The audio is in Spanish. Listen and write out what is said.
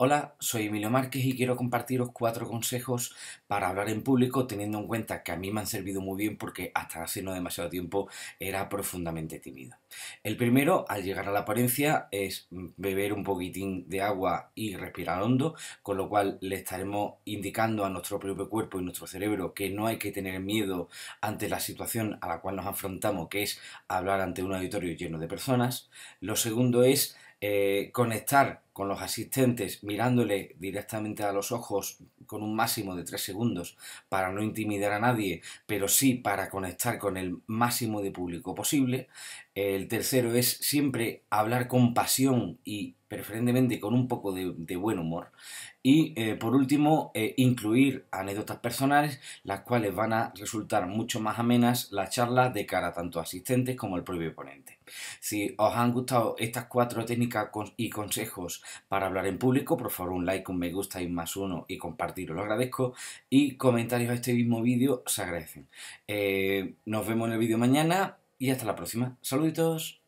Hola, soy Emilio Márquez y quiero compartiros cuatro consejos para hablar en público teniendo en cuenta que a mí me han servido muy bien porque hasta hace no demasiado tiempo era profundamente tímido. El primero, al llegar a la apariencia, es beber un poquitín de agua y respirar hondo, con lo cual le estaremos indicando a nuestro propio cuerpo y nuestro cerebro que no hay que tener miedo ante la situación a la cual nos afrontamos, que es hablar ante un auditorio lleno de personas. Lo segundo es eh, conectar con los asistentes mirándole directamente a los ojos con un máximo de tres segundos para no intimidar a nadie, pero sí para conectar con el máximo de público posible. El tercero es siempre hablar con pasión y preferentemente con un poco de, buen humor. Y eh, por último, eh, incluir anécdotas personales, las cuales van a resultar mucho más amenas la charla de cara tanto a asistentes como al propio ponente. Si os han gustado estas cuatro técnicas y consejos para hablar en público, por favor un like, un me gusta y más uno y compartirlo, lo agradezco. Y comentarios a este mismo vídeo se agradecen. Eh, nos vemos en el vídeo mañana y hasta la próxima. Saluditos.